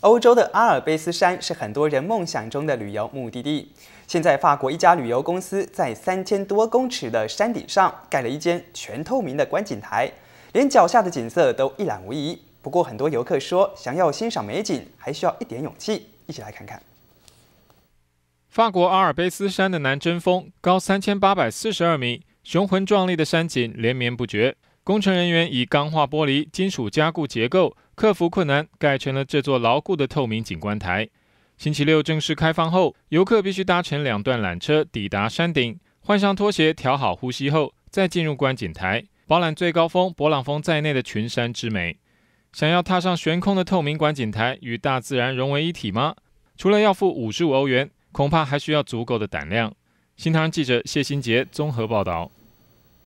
欧洲的阿尔卑斯山是很多人梦想中的旅游目的地。现在，法国一家旅游公司在三千多公尺的山顶上盖了一间全透明的观景台，连脚下的景色都一览无遗。不过，很多游客说，想要欣赏美景，还需要一点勇气。一起来看看。法国阿尔卑斯山的南针峰高三千八百四十二米，雄浑壮丽的山景连绵不绝。工程人员以钢化玻璃、金属加固结构克服困难，盖成了这座牢固的透明景观台。星期六正式开放后，游客必须搭乘两段缆车抵达山顶，换上拖鞋，调好呼吸后，再进入观景台，饱览最高峰勃朗峰在内的群山之美。想要踏上悬空的透明观景台，与大自然融为一体吗？除了要付五十五欧元，恐怕还需要足够的胆量。新唐人记者谢新杰综合报道。